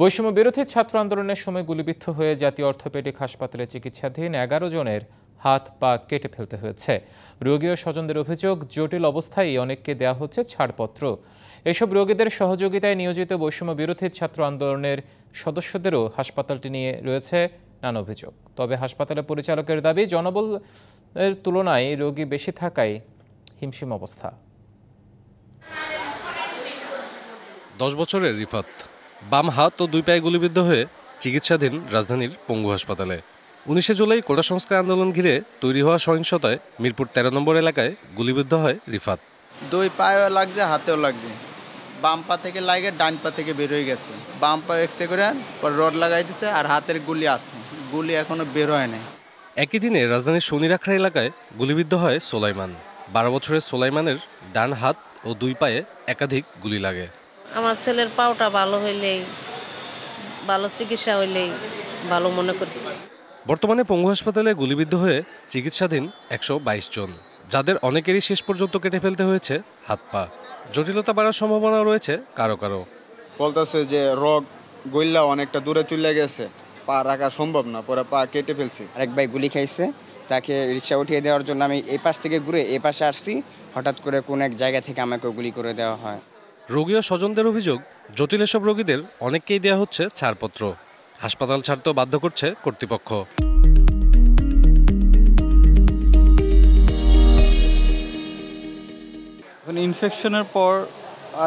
বৈষম্য বিরোধী ছাত্র আন্দোলনের সময় গুলিবিদ্ধ হয়ে জাতীয় অর্থোপেডিক হাসপাতালে চিকিৎসাধীন এগারো জনের হাত পা কেটে ফেলতে হয়েছে রোগী ও স্বজনদের অভিযোগ জটিল অবস্থায় অনেককে দেয়া হচ্ছে ছাড়পত্র এসব রোগীদের সহযোগিতায় নিয়োজিত বৈষম্য বিরোধী ছাত্র আন্দোলনের সদস্যদেরও হাসপাতালটি নিয়ে রয়েছে নানা অভিযোগ তবে হাসপাতালের পরিচালকের দাবি জনবলের তুলনায় রোগী বেশি থাকায় হিমশিম অবস্থা দশ বছরের রিফাত বাম হাত ও দুই পায়ে গুলিবিদ্ধ হয়ে চিকিৎসাধীন রাজধানীর পঙ্গু হাসপাতালে উনিশে জুলাই কোটা সংস্কার আন্দোলন ঘিরে তৈরি হওয়া সহিংসতায় মিরপুর তেরো নম্বর এলাকায় গুলিবিদ্ধ হয় রিফাত দুই পায়েও লাগছে হাতেও লাগছে বাম পা থেকে লাগে ডান পা থেকে বের হয়ে গেছে বাম পা এক্সে করে পর রড লাগাই দিছে আর হাতের গুলি আছে গুলি এখনো বের হয় নাই একই দিনে রাজধানীর শনিরাখড়া এলাকায় গুলিবিদ্ধ হয় সোলাইমান বারো বছরের সোলাইমানের ডান হাত ও দুই পায়ে একাধিক গুলি লাগে আমার ছেলের পাওটা ভালো হইলেই ভালো চিকিৎসা হইলেই ভালো মনে করি বর্তমানে পঙ্গু হাসপাতালে গুলিবিদ্ধ হয়ে চিকিৎসাধীন একশো জন যাদের অনেকেরই শেষ পর্যন্ত কেটে ফেলতে হয়েছে হাত পা জটিলতা বাড়ার সম্ভাবনা রয়েছে কারো কারো বলতেছে যে রোগ গইল্লা অনেকটা দূরে চলে গেছে পা রাখা সম্ভব না পরে পা কেটে ফেলছে আরেক ভাই গুলি খাইছে তাকে রিক্সা উঠিয়ে দেওয়ার জন্য আমি এ পাশ থেকে ঘুরে এ পাশে আসছি হঠাৎ করে কোন এক জায়গা থেকে আমাকে গুলি করে দেওয়া হয় রোগী ও স্বজনদের অভিযোগ জটিল এসব রোগীদের অনেককেই দেয়া হচ্ছে ছাড়পত্র হাসপাতাল ছাড়তেও বাধ্য করছে কর্তৃপক্ষ এখন ইনফেকশনের পর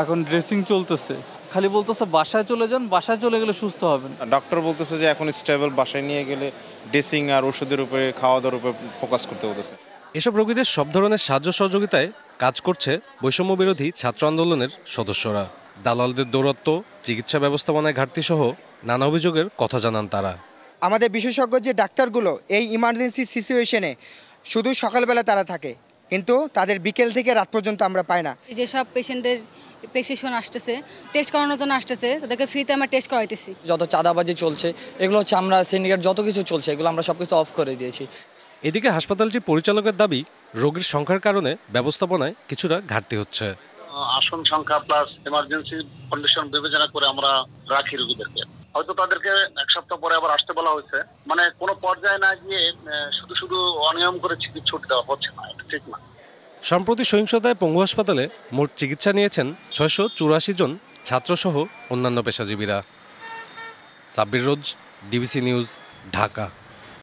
এখন ড্রেসিং চলতেছে খালি বলতেছে বাসায় চলে যান বাসায় চলে গেলে সুস্থ হবেন ডক্টর বলতেছে যে এখন স্টেবল বাসায় নিয়ে গেলে ড্রেসিং আর ওষুধের উপরে খাওয়া দাওয়ার উপরে ফোকাস করতে বলতেছে এসব রোগীদের সব ধরনের সাহায্য সহযোগিতায় কাজ করছে বৈষম্য বিরোধী ছাত্র আন্দোলনের সদস্যরা দালালদের দৌরত্ব চিকিৎসা ব্যবস্থাপনায় ঘাটতি সহ নানা অভিযোগের কথা জানান তারা আমাদের বিশেষজ্ঞ যে ডাক্তারগুলো এই ইমার্জেন্সি সিচুয়েশনে শুধু সকালবেলা তারা থাকে কিন্তু তাদের বিকেল থেকে রাত পর্যন্ত আমরা পাই না যেসব পেশেন্টদের প্রেসক্রিপশন আসতেছে টেস্ট করানোর জন্য আসতেছে তাদেরকে ফ্রিতে আমরা টেস্ট করাইতেছি যত চাঁদাবাজি চলছে এগুলো হচ্ছে আমরা সিন্ডিকেট যত কিছু চলছে এগুলো আমরা সব কিছু অফ করে দিয়েছি এদিকে হাসপাতালটি পরিচালকের দাবি রোগীর সংখ্যার কারণে ব্যবস্থাপনায় কিছুটা ঘাটতি হচ্ছে আসন সংখ্যা প্লাস এমার্জেন্সি কন্ডিশন বিবেচনা করে আমরা রাখি রোগীদেরকে হয়তো তাদেরকে এক সপ্তাহ পরে আবার আসতে বলা হয়েছে মানে কোনো পর্যায়ে না গিয়ে শুধু শুধু অনিয়ম করে চিকিৎসা দেওয়া হচ্ছে না এটা ঠিক না সম্প্রতি সহিংসতায় পঙ্গু হাসপাতালে মোট চিকিৎসা নিয়েছেন ছয়শো চুরাশি জন ছাত্রসহ অন্যান্য পেশাজীবীরা সাব্বির রোজ ডিবিসি নিউজ ঢাকা